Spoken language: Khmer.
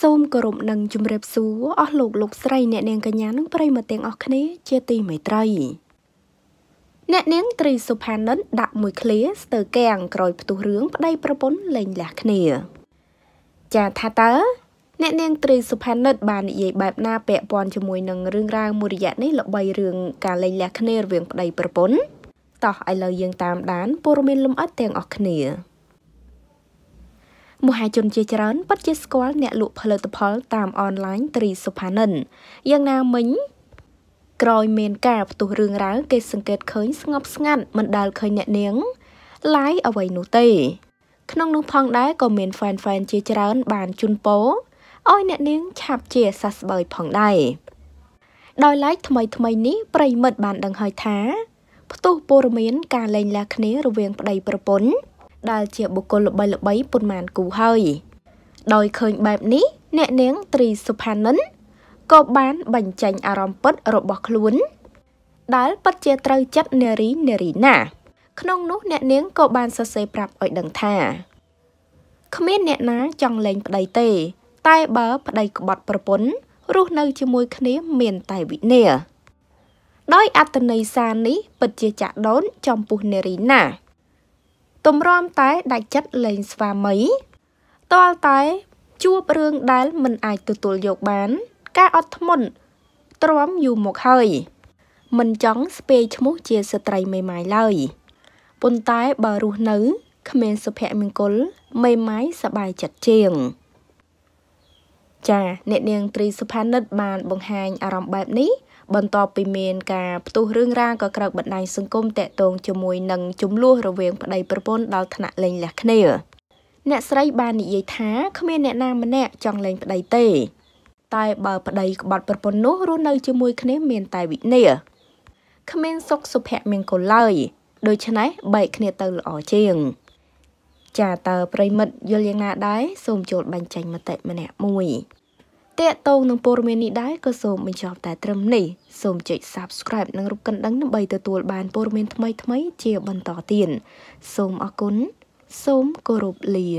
សូមគោរពនិងជម្រាបសួរអស់លោកលោកស្រីអ្នកនាងកញ្ញានិងប្រិយមិត្តទាំងអស់គ្នា ជាទីមេត្រីអ្នកនាងត្រីសុផានិនដាក់មួយឃ្លាស្ទើរកៀងក្រោយផ្ទុះរឿងប្តីប្រពន្ធលែងលះគ្នា ចាថាតើអ្នកនាងត្រីសុផានិតបាននិយាយបែបណាពាក់ព័ន្ធជាមួយនឹងរឿងរ៉ាវមួយរយៈនេះល្បីរឿងការលែងលះគ្នារវាងប្តីប្រពន្ធតោះឥឡូវយើងតាមដានព័ត៌មានលម្អិតទាំងអស់គ្នាមហាជនជាច្រើនពិតជាស្គាល់អ្នកលក់ផលិតផលតាមអនឡាញត្រីសុផានិនយ៉ាងណាមិញក្រោយមាន ការផ្ទុះរឿងរ៉ាវគេសង្កេតឃើញ ស្ងប់ស្ងាត់មិនដាល់ឃើញអ្នកនាងឡាយអ្វីនោះទេ ក្នុងនោះផងដែរក៏មាន fan fan ជាច្រើន បានជូនពរឲ្យអ្នកនាង ឆាប់ជាសះស្បើយផងដែរដោយឡែកថ្មីថ្មីនេះប្រិមិត្តបានដឹងហើយថា ផ្ទុះព័រមៀនការលែងលះគ្នារវាងប្តីប្រពន្ធដែលជាបុគ្គលល្បីល្បីប៉ុន្មានគូហើយ ដោយឃើញបែបនេះអ្នកនាងត្រីសុផានិនក៏បានបញ្ចេញអារម្មណ៍ពិតរបស់ខ្លួន ដែលពិតជាត្រូវចិត្តនារីនារីណា ក្នុងនោះអ្នកនាងក៏បានសរសេរប្រាប់ឲ្យដឹងថាគ្មាន អ្នកណា ចង់លែងប្តីទេ តែបើប្តីក្បត់ប្រពន្ធរស់នៅជាមួយគ្នាមានតែវិនាដោយ អត្តន័យសារនេះពិតជាចាក់ដូនចំពោះនារីណាស់ទំរាំតែដាច់ចិត្តលែងស្វាមីតលតែជួបរឿងដែលមិនអាចទទួលយកបាន ការអត់ធ្មត់ទ្រាំយូរមកហើយ មិនចង់ស្ពេឈ្មោះជាស្ត្រីមេម៉ាយឡើយប៉ុន្តែបើរស់នៅគ្មានសុភមង្គលមេម៉ាយសบายចិត្តជាងចាអ្នកនាងត្រីសុផានិតបាន បង្ហាញអារម្មណ៍បែបនេះបន្ទាប់ពីមានការផ្ទុះរឿងរ៉ាវក៏ក្រៅបណ្ដាញសង្គមតាក់ទងជាមួយនឹងចំនួនរវាងប្តីប្រពន្ធដល់ថ្នាក់លែងលះគ្នា អ្នកស្រីបាននិយាយថាគ្មានអ្នកណាម្នាក់ចង់លែងប្តីទេ តែបើប្តីក្បត់ប្រពន្ធនោះរស់នៅជាមួយគ្នាមានតែវិនាគ្មានសុខសុភមង្គលឡើយដូច្នេះបែកគ្នាទៅល្អជាងចាតើប្រិមិត្តយល់យ៉ាងណាដែរសូមចូលបញ្ចេញមតិម្នាក់មួយតេតងនឹងព័ត៌មាននេះដែរក៏សូមបញ្ចប់តែត្រឹមនេះសូមចុច Subscribe និងរូបកណ្ដឹងដើម្បីទទួល បានព័ត៌មានថ្មីៗជាបន្តទៀតសូមអរគុណសូមគោរពលា